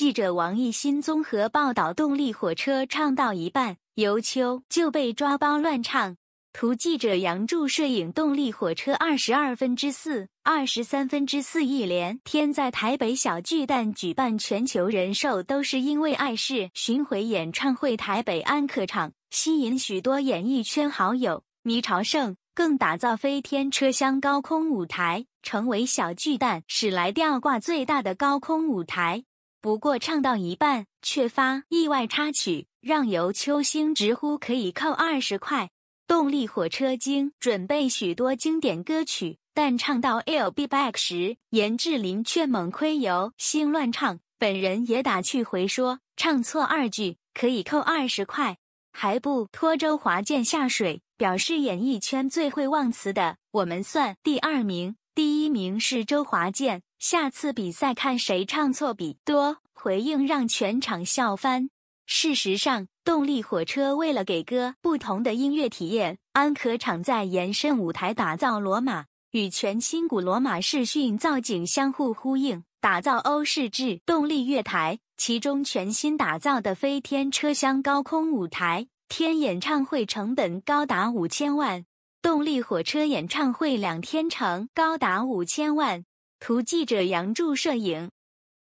记者王艺新综合报道：动力火车唱到一半，尤秋就被抓包乱唱。图记者杨柱摄影。动力火车二十二分之四、二十三分之四一连天在台北小巨蛋举办全球人寿都是因为碍事巡回演唱会台北安客场，吸引许多演艺圈好友。迷朝圣更打造飞天车厢高空舞台，成为小巨蛋史来吊挂最大的高空舞台。不过唱到一半，却发意外插曲，让由秋星直呼可以扣二十块。动力火车精准备许多经典歌曲，但唱到《I'll Be Back》时，严志林却猛亏由星乱唱，本人也打趣回说唱错二句可以扣二十块，还不拖周华健下水，表示演艺圈最会忘词的我们算第二名，第一名是周华健。下次比赛看谁唱错比多，回应让全场笑翻。事实上，动力火车为了给歌不同的音乐体验，安可场在延伸舞台打造罗马，与全新古罗马视讯造景相互呼应，打造欧式制动力乐台。其中全新打造的飞天车厢高空舞台天演唱会成本高达五千万，动力火车演唱会两天程高达五千万。图，记者杨柱摄影。